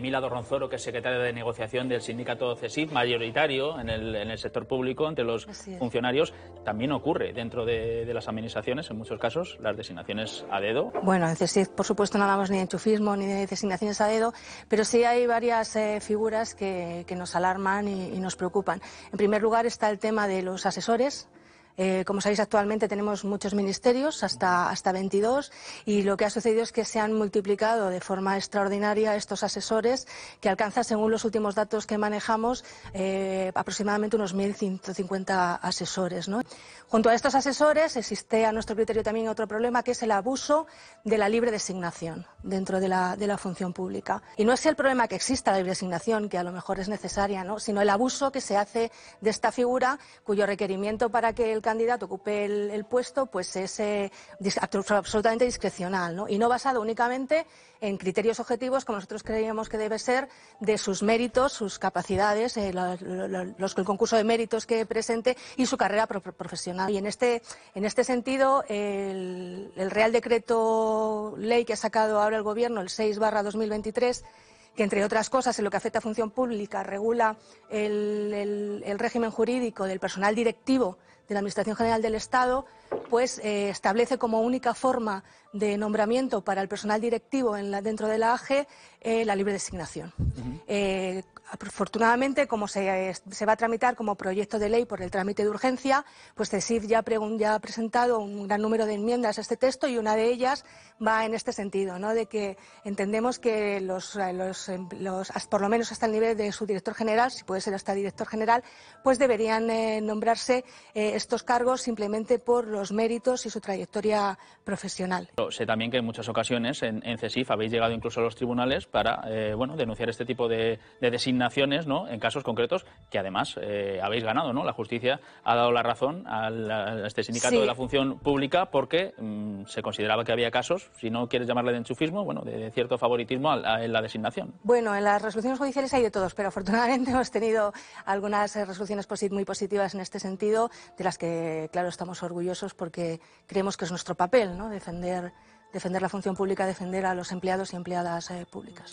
Emila Ronzoro, que es secretaria de negociación del sindicato CESIF, mayoritario en el, sector público, entre los funcionarios, también ocurre dentro de, las administraciones, en muchos casos, las designaciones a dedo. Bueno, en CESIF, por supuesto, no hablamos ni de enchufismo ni de designaciones a dedo, pero sí hay varias eh, figuras que, nos alarman y nos preocupan. En primer lugar está el tema de los asesores eh, como sabéis, actualmente tenemos muchos ministerios, hasta, hasta 22, y lo que ha sucedido es que se han multiplicado de forma extraordinaria estos asesores, que alcanza, según los últimos datos que manejamos, eh, aproximadamente unos 1.150 asesores. ¿no? Junto a estos asesores existe, a nuestro criterio, también otro problema, que es el abuso de la libre designación dentro de la, de la función pública. Y no es el problema que exista la libre designación, que a lo mejor es necesaria, ¿no? sino el abuso que se hace de esta figura, cuyo requerimiento para que el candidato ocupe el, puesto pues es eh, absolutamente discrecional ¿no? y no basado únicamente en criterios objetivos, como nosotros creíamos que debe ser, de sus méritos, sus capacidades, eh, el concurso de méritos que presente y su carrera profesional. Y en este, en este sentido, el, el Real Decreto Ley que ha sacado ahora el Gobierno, el 6 2023, que entre otras cosas en lo que afecta a función pública regula el, régimen jurídico del personal directivo de la Administración General del Estado, pues eh, establece como única forma de nombramiento para el personal directivo dentro de la AGE eh, la libre designación. Afortunadamente, como eh, se, va a tramitar como proyecto de ley por el trámite de urgencia, pues CESIF ya, ha presentado un gran número de enmiendas a este texto y una de ellas va en este sentido, ¿no? de que entendemos que los, eh, em, por lo menos hasta el nivel de su director general, si puede ser hasta director general, pues deberían eh, nombrarse estos cargos simplemente por los méritos y su trayectoria profesional. sé también que en muchas ocasiones en, CESIF habéis llegado incluso a los tribunales para bueno, denunciar este tipo de, de designaciones ¿no? en casos concretos que además eh, habéis ganado. ¿no? La justicia ha dado la razón a, este sindicato de la función pública porque mm, se consideraba que había casos, si no quieres llamarle de enchufismo, bueno, de, cierto favoritismo en la designación. Bueno, en las resoluciones judiciales hay de todos, pero afortunadamente hemos tenido algunas eh, resoluciones muy positivas en este sentido, de las que, claro, estamos orgullosos porque creemos que es nuestro papel ¿no? defender defender la función pública, defender a los empleados y empleadas eh, públicas.